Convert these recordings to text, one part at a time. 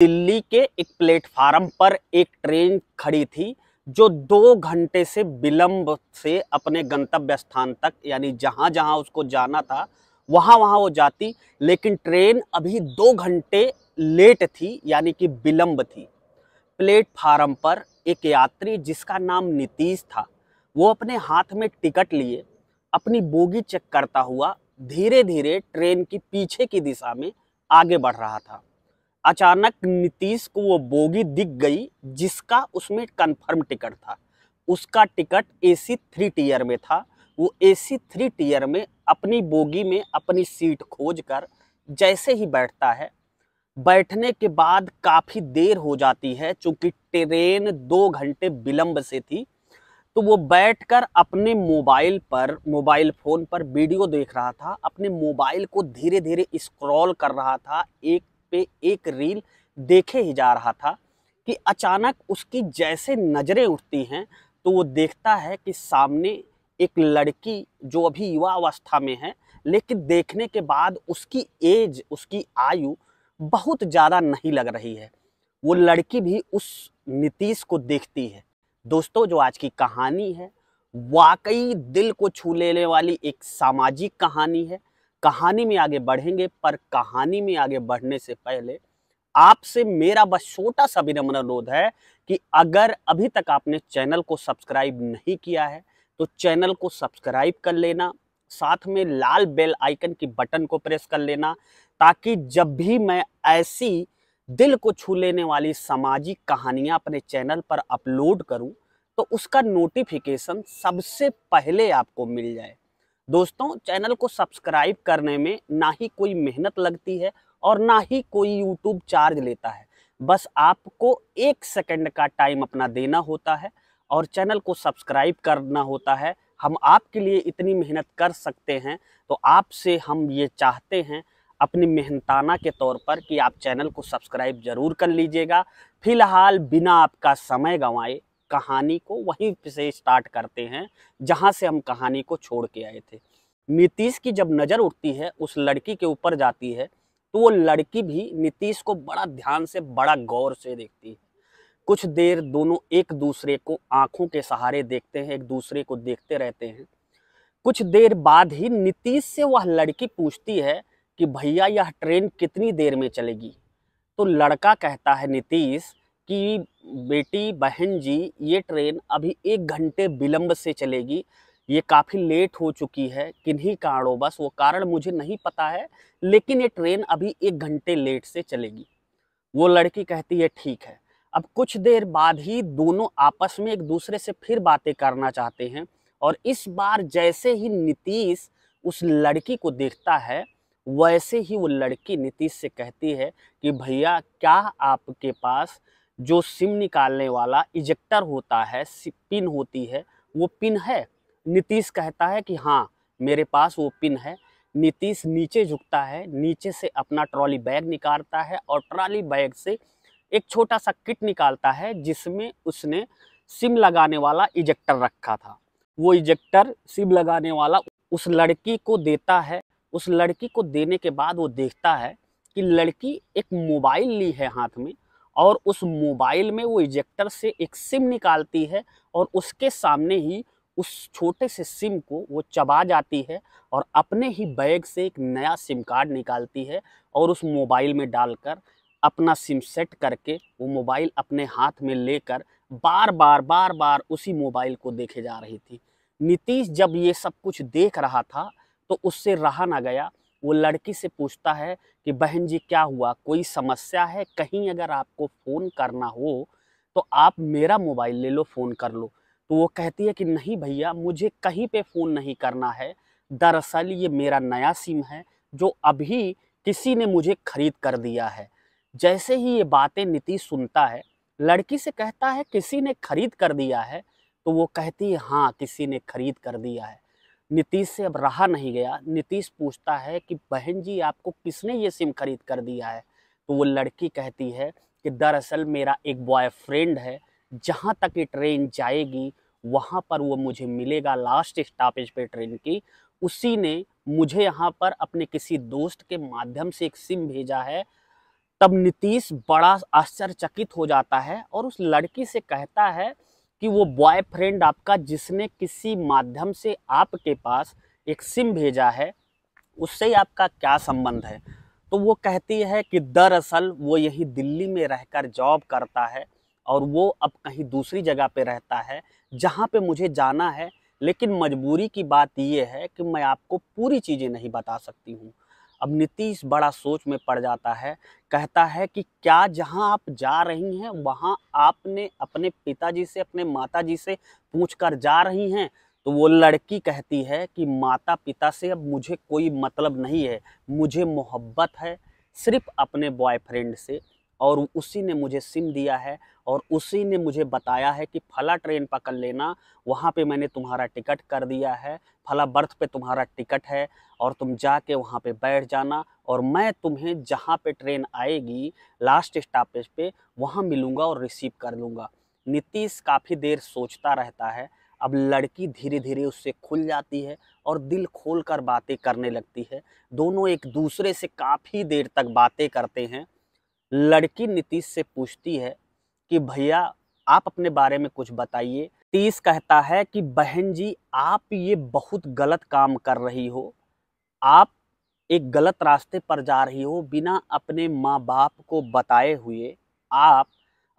दिल्ली के एक प्लेटफार्म पर एक ट्रेन खड़ी थी जो दो घंटे से विलंब से अपने गंतव्य स्थान तक यानी जहाँ जहाँ उसको जाना था वहाँ वहाँ वो जाती लेकिन ट्रेन अभी दो घंटे लेट थी यानी कि विलंब थी प्लेटफार्म पर एक यात्री जिसका नाम नीतीश था वो अपने हाथ में टिकट लिए अपनी बोगी चेक करता हुआ धीरे धीरे ट्रेन की पीछे की दिशा में आगे बढ़ रहा था अचानक नीतीश को वो बोगी दिख गई जिसका उसमें कन्फर्म टिकट था उसका टिकट एसी थ्री टीयर में था वो एसी थ्री टीयर में अपनी बोगी में अपनी सीट खोज कर जैसे ही बैठता है बैठने के बाद काफ़ी देर हो जाती है चूँकि ट्रेन दो घंटे विलम्ब से थी तो वो बैठकर अपने मोबाइल पर मोबाइल फ़ोन पर वीडियो देख रहा था अपने मोबाइल को धीरे धीरे स्क्रॉल कर रहा था एक पे एक रील देखे ही जा रहा था कि अचानक उसकी जैसे नज़रें उठती हैं तो वो देखता है कि सामने एक लड़की जो अभी युवा अवस्था में है लेकिन देखने के बाद उसकी एज उसकी आयु बहुत ज़्यादा नहीं लग रही है वो लड़की भी उस नीतीश को देखती है दोस्तों जो आज की कहानी है वाकई दिल को छू लेने वाली एक सामाजिक कहानी है कहानी में आगे बढ़ेंगे पर कहानी में आगे बढ़ने से पहले आपसे मेरा बस छोटा सा विनम्र अनुरोध है कि अगर अभी तक आपने चैनल को सब्सक्राइब नहीं किया है तो चैनल को सब्सक्राइब कर लेना साथ में लाल बेल आइकन की बटन को प्रेस कर लेना ताकि जब भी मैं ऐसी दिल को छू लेने वाली सामाजिक कहानियां अपने चैनल पर अपलोड करूं तो उसका नोटिफिकेशन सबसे पहले आपको मिल जाए दोस्तों चैनल को सब्सक्राइब करने में ना ही कोई मेहनत लगती है और ना ही कोई यूट्यूब चार्ज लेता है बस आपको एक सेकंड का टाइम अपना देना होता है और चैनल को सब्सक्राइब करना होता है हम आपके लिए इतनी मेहनत कर सकते हैं तो आपसे हम ये चाहते हैं अपनी मेहनताना के तौर पर कि आप चैनल को सब्सक्राइब ज़रूर कर लीजिएगा फिलहाल बिना आपका समय गंवाए कहानी को वहीं से स्टार्ट करते हैं जहाँ से हम कहानी को छोड़ के आए थे नीतीश की जब नज़र उठती है उस लड़की के ऊपर जाती है तो वो लड़की भी नीतीश को बड़ा ध्यान से बड़ा गौर से देखती है कुछ देर दोनों एक दूसरे को आंखों के सहारे देखते हैं एक दूसरे को देखते रहते हैं कुछ देर बाद ही नीतीश से वह लड़की पूछती है कि भैया यह ट्रेन कितनी देर में चलेगी तो लड़का कहता है नीतीश कि बेटी बहन जी ये ट्रेन अभी एक घंटे विलम्ब से चलेगी ये काफ़ी लेट हो चुकी है किन्हीं कारणों बस वो कारण मुझे नहीं पता है लेकिन ये ट्रेन अभी एक घंटे लेट से चलेगी वो लड़की कहती है ठीक है अब कुछ देर बाद ही दोनों आपस में एक दूसरे से फिर बातें करना चाहते हैं और इस बार जैसे ही नीतीश उस लड़की को देखता है वैसे ही वो लड़की नीतीश से कहती है कि भैया क्या आपके पास जो सिम निकालने वाला इजेक्टर होता है पिन होती है वो पिन है नीतीश कहता है कि हाँ मेरे पास वो पिन है नीतीश नीचे झुकता है नीचे से अपना ट्रॉली बैग निकालता है और ट्रॉली बैग से एक छोटा सा किट निकालता है जिसमें उसने सिम लगाने वाला इजेक्टर रखा था वो इजेक्टर सिम लगाने वाला उस लड़की को देता है उस लड़की को देने के बाद वो देखता है कि लड़की एक मोबाइल ली है हाथ में और उस मोबाइल में वो इजेक्टर से एक सिम निकालती है और उसके सामने ही उस छोटे से सिम को वो चबा जाती है और अपने ही बैग से एक नया सिम कार्ड निकालती है और उस मोबाइल में डालकर अपना सिम सेट करके वो मोबाइल अपने हाथ में लेकर बार बार बार बार उसी मोबाइल को देखे जा रही थी नीतीश जब ये सब कुछ देख रहा था तो उससे रहा ना गया वो लड़की से पूछता है कि बहन जी क्या हुआ कोई समस्या है कहीं अगर आपको फ़ोन करना हो तो आप मेरा मोबाइल ले लो फ़ोन कर लो तो वो कहती है कि नहीं भैया मुझे कहीं पे फ़ोन नहीं करना है दरअसल ये मेरा नया सिम है जो अभी किसी ने मुझे ख़रीद कर दिया है जैसे ही ये बातें नीतीश सुनता है लड़की से कहता है किसी ने ख़रीद कर दिया है तो वो कहती है हाँ किसी ने ख़रीद कर दिया है नीतीश से अब रहा नहीं गया नीतीश पूछता है कि बहन जी आपको किसने ये सिम खरीद कर दिया है तो वो लड़की कहती है कि दरअसल मेरा एक बॉयफ्रेंड है जहाँ तक ये ट्रेन जाएगी वहाँ पर वो मुझे मिलेगा लास्ट स्टॉपेज पे ट्रेन की उसी ने मुझे यहाँ पर अपने किसी दोस्त के माध्यम से एक सिम भेजा है तब नीतीश बड़ा आश्चर्यचकित हो जाता है और उस लड़की से कहता है कि वो बॉयफ्रेंड आपका जिसने किसी माध्यम से आपके पास एक सिम भेजा है उससे ही आपका क्या संबंध है तो वो कहती है कि दरअसल वो यही दिल्ली में रहकर जॉब करता है और वो अब कहीं दूसरी जगह पे रहता है जहाँ पे मुझे जाना है लेकिन मजबूरी की बात ये है कि मैं आपको पूरी चीज़ें नहीं बता सकती हूँ अब नीतीश बड़ा सोच में पड़ जाता है कहता है कि क्या जहां आप जा रही हैं वहां आपने अपने पिताजी से अपने माताजी से पूछ कर जा रही हैं तो वो लड़की कहती है कि माता पिता से अब मुझे कोई मतलब नहीं है मुझे मोहब्बत है सिर्फ अपने बॉयफ्रेंड से और उसी ने मुझे सिम दिया है और उसी ने मुझे बताया है कि फला ट्रेन पकड़ लेना वहाँ पे मैंने तुम्हारा टिकट कर दिया है फला बर्थ पे तुम्हारा टिकट है और तुम जाके वहाँ पे बैठ जाना और मैं तुम्हें जहाँ पे ट्रेन आएगी लास्ट स्टॉपेज पे वहाँ मिलूँगा और रिसीव कर लूँगा नीतीश काफ़ी देर सोचता रहता है अब लड़की धीरे धीरे उससे खुल जाती है और दिल खोल कर बातें करने लगती है दोनों एक दूसरे से काफ़ी देर तक बातें करते हैं लड़की नीतीश से पूछती है कि भैया आप अपने बारे में कुछ बताइए नीतीश कहता है कि बहन जी आप ये बहुत गलत काम कर रही हो आप एक गलत रास्ते पर जा रही हो बिना अपने माँ बाप को बताए हुए आप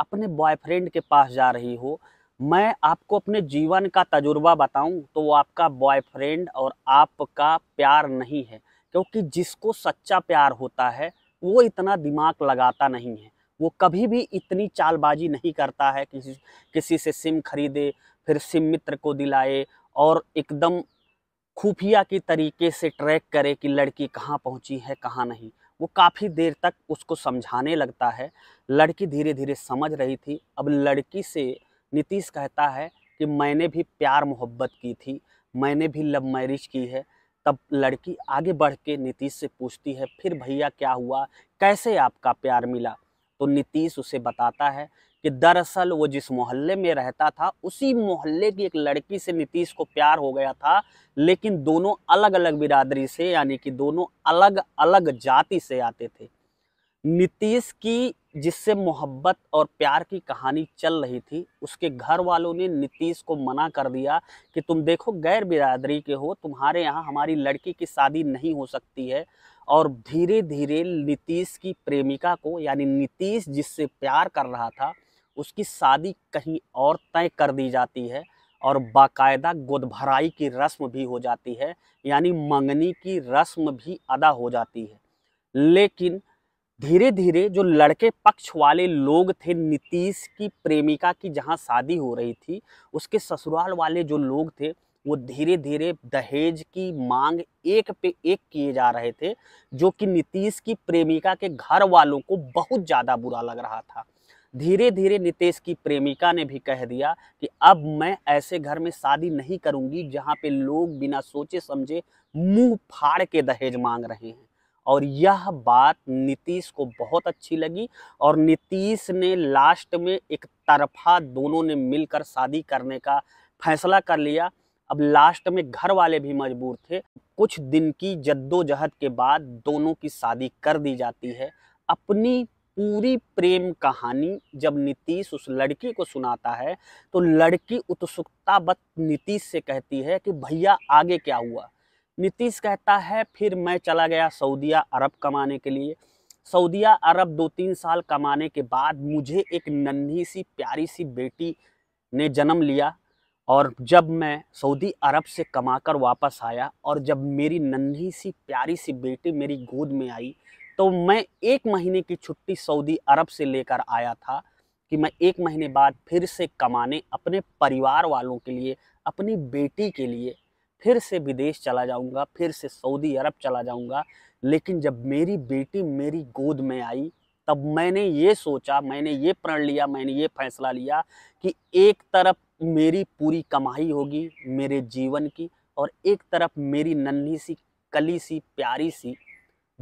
अपने बॉयफ्रेंड के पास जा रही हो मैं आपको अपने जीवन का तजुर्बा बताऊं तो वो आपका बॉयफ्रेंड और आपका प्यार नहीं है क्योंकि जिसको सच्चा प्यार होता है वो इतना दिमाग लगाता नहीं है वो कभी भी इतनी चालबाजी नहीं करता है किसी किसी से सिम खरीदे फिर सिम मित्र को दिलाए और एकदम खुफिया की तरीके से ट्रैक करे कि लड़की कहाँ पहुँची है कहाँ नहीं वो काफ़ी देर तक उसको समझाने लगता है लड़की धीरे धीरे समझ रही थी अब लड़की से नीतीश कहता है कि मैंने भी प्यार मोहब्बत की थी मैंने भी लव मैरिज की है तब लड़की आगे बढ़ के नीतीश से पूछती है फिर भैया क्या हुआ कैसे आपका प्यार मिला तो नीतीश उसे बताता है कि दरअसल वो जिस मोहल्ले में रहता था उसी मोहल्ले की एक लड़की से नीतीश को प्यार हो गया था लेकिन दोनों अलग अलग बिरादरी से यानी कि दोनों अलग अलग जाति से आते थे नीतीश की जिससे मोहब्बत और प्यार की कहानी चल रही थी उसके घर वालों ने नीतीश को मना कर दिया कि तुम देखो गैर बिरादरी के हो तुम्हारे यहाँ हमारी लड़की की शादी नहीं हो सकती है और धीरे धीरे नीतीश की प्रेमिका को यानी नीतीश जिससे प्यार कर रहा था उसकी शादी कहीं और तय कर दी जाती है और बाकायदा गोदभराई की रस्म भी हो जाती है यानी मंगनी की रस्म भी अदा हो जाती है लेकिन धीरे धीरे जो लड़के पक्ष वाले लोग थे नीतीश की प्रेमिका की जहाँ शादी हो रही थी उसके ससुराल वाले जो लोग थे वो धीरे धीरे दहेज की मांग एक पे एक किए जा रहे थे जो कि नीतीश की प्रेमिका के घर वालों को बहुत ज़्यादा बुरा लग रहा था धीरे धीरे नीतीश की प्रेमिका ने भी कह दिया कि अब मैं ऐसे घर में शादी नहीं करूंगी जहाँ पे लोग बिना सोचे समझे मुंह फाड़ के दहेज मांग रहे हैं और यह बात नीतीश को बहुत अच्छी लगी और नीतीश ने लास्ट में एक तरफा दोनों ने मिलकर शादी करने का फैसला कर लिया अब लास्ट में घर वाले भी मजबूर थे कुछ दिन की जद्दोजहद के बाद दोनों की शादी कर दी जाती है अपनी पूरी प्रेम कहानी जब नीतीश उस लड़की को सुनाता है तो लड़की उत्सुकतावत नीतीश से कहती है कि भैया आगे क्या हुआ नीतीश कहता है फिर मैं चला गया सऊदीया अरब कमाने के लिए सऊदीया अरब दो तीन साल कमाने के बाद मुझे एक नन्ही सी प्यारी सी बेटी ने जन्म लिया और जब मैं सऊदी अरब से कमाकर वापस आया और जब मेरी नन्ही सी प्यारी सी बेटी मेरी गोद में आई तो मैं एक महीने की छुट्टी सऊदी अरब से लेकर आया था कि मैं एक महीने बाद फिर से कमाने अपने परिवार वालों के लिए अपनी बेटी के लिए फिर से विदेश चला जाऊंगा फिर से सऊदी अरब चला जाऊंगा लेकिन जब मेरी बेटी मेरी गोद में आई तब मैंने ये सोचा मैंने ये प्रण लिया मैंने ये फैसला लिया कि एक तरफ मेरी पूरी कमाई होगी मेरे जीवन की और एक तरफ मेरी नन्ही सी कली सी प्यारी सी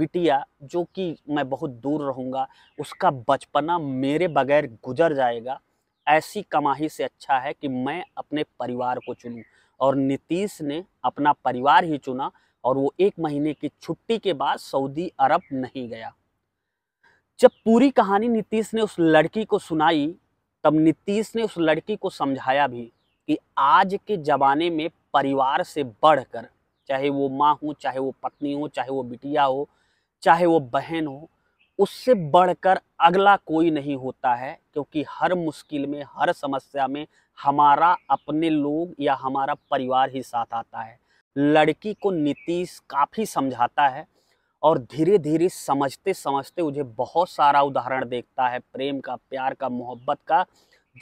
बिटिया जो कि मैं बहुत दूर रहूँगा उसका बचपना मेरे बगैर गुजर जाएगा ऐसी कमाही से अच्छा है कि मैं अपने परिवार को चुनूँ और नीतीश ने अपना परिवार ही चुना और वो एक महीने की छुट्टी के बाद सऊदी अरब नहीं गया जब पूरी कहानी नीतीश ने उस लड़की को सुनाई तब नीतीश ने उस लड़की को समझाया भी कि आज के ज़माने में परिवार से बढ़कर चाहे वो माँ हो चाहे वो पत्नी हो चाहे वो बिटिया हो चाहे वो बहन हो उससे बढ़कर अगला कोई नहीं होता है क्योंकि हर मुश्किल में हर समस्या में हमारा अपने लोग या हमारा परिवार ही साथ आता है लड़की को नीतीश काफ़ी समझाता है और धीरे धीरे समझते समझते मुझे बहुत सारा उदाहरण देखता है प्रेम का प्यार का मोहब्बत का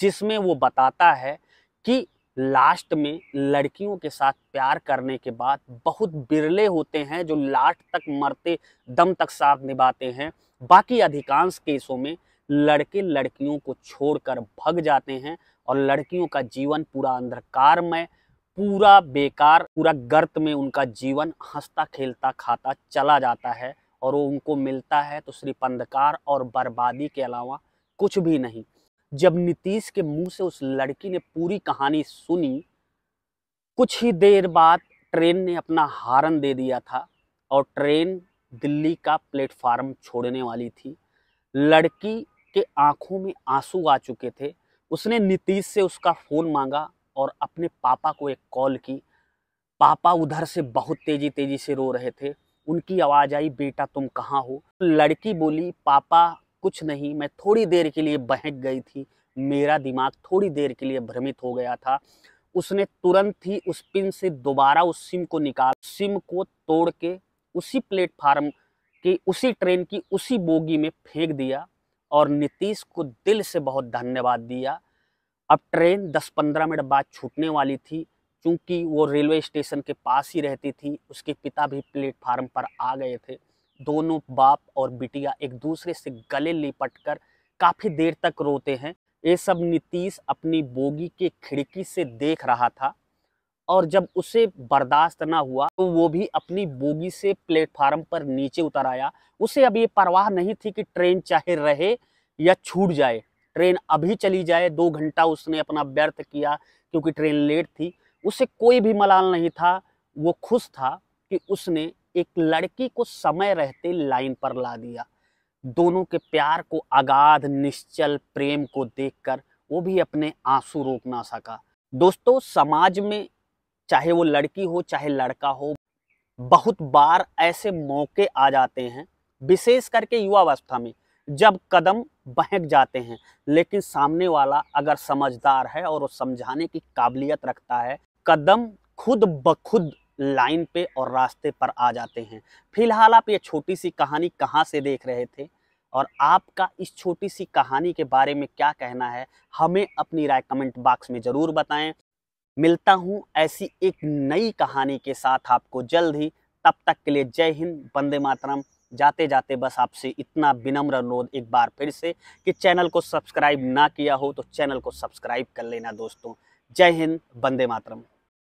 जिसमें वो बताता है कि लास्ट में लड़कियों के साथ प्यार करने के बाद बहुत बिरले होते हैं जो लास्ट तक मरते दम तक साथ निभाते हैं बाकी अधिकांश केसों में लड़के लड़कियों को छोड़कर भग जाते हैं और लड़कियों का जीवन पूरा अंधकार में पूरा बेकार पूरा गर्त में उनका जीवन हंसता खेलता खाता चला जाता है और वो उनको मिलता है तो सिर्फ अंधकार और बर्बादी के अलावा कुछ भी नहीं जब नीतीश के मुंह से उस लड़की ने पूरी कहानी सुनी कुछ ही देर बाद ट्रेन ने अपना हारन दे दिया था और ट्रेन दिल्ली का प्लेटफार्म छोड़ने वाली थी लड़की के आंखों में आंसू आ चुके थे उसने नीतीश से उसका फ़ोन मांगा और अपने पापा को एक कॉल की पापा उधर से बहुत तेज़ी तेज़ी से रो रहे थे उनकी आवाज़ आई बेटा तुम कहाँ हो लड़की बोली पापा कुछ नहीं मैं थोड़ी देर के लिए बहक गई थी मेरा दिमाग थोड़ी देर के लिए भ्रमित हो गया था उसने तुरंत ही उस पिन से दोबारा उस सिम को निकाल सिम को तोड़ के उसी प्लेटफार्म की उसी ट्रेन की उसी बोगी में फेंक दिया और नीतीश को दिल से बहुत धन्यवाद दिया अब ट्रेन 10-15 मिनट बाद छूटने वाली थी क्योंकि वो रेलवे स्टेशन के पास ही रहती थी उसके पिता भी प्लेटफार्म पर आ गए थे दोनों बाप और बिटिया एक दूसरे से गले लिपट कर काफ़ी देर तक रोते हैं ये सब नीतीश अपनी बोगी के खिड़की से देख रहा था और जब उसे बर्दाश्त ना हुआ तो वो भी अपनी बोगी से प्लेटफार्म पर नीचे उतर आया उसे अब ये परवाह नहीं थी कि ट्रेन चाहे रहे या छूट जाए ट्रेन अभी चली जाए दो घंटा उसने अपना व्यर्थ किया क्योंकि ट्रेन लेट थी उसे कोई भी मलाल नहीं था वो खुश था कि उसने एक लड़की को समय रहते लाइन पर ला दिया दोनों के प्यार को अगाध निश्चल प्रेम को देखकर वो भी अपने आंसू रोक ना सका दोस्तों समाज में चाहे वो लड़की हो चाहे लड़का हो बहुत बार ऐसे मौके आ जाते हैं विशेष करके युवावस्था में जब कदम बहक जाते हैं लेकिन सामने वाला अगर समझदार है और वो समझाने की काबिलियत रखता है कदम खुद ब खुद लाइन पे और रास्ते पर आ जाते हैं फिलहाल आप ये छोटी सी कहानी कहाँ से देख रहे थे और आपका इस छोटी सी कहानी के बारे में क्या कहना है हमें अपनी राय कमेंट बॉक्स में ज़रूर बताएं मिलता हूँ ऐसी एक नई कहानी के साथ आपको जल्द ही तब तक के लिए जय हिंद वंदे मातरम जाते जाते बस आपसे इतना विनम्र अनुरोध एक बार फिर से कि चैनल को सब्सक्राइब ना किया हो तो चैनल को सब्सक्राइब कर लेना दोस्तों जय हिंद वंदे मातरम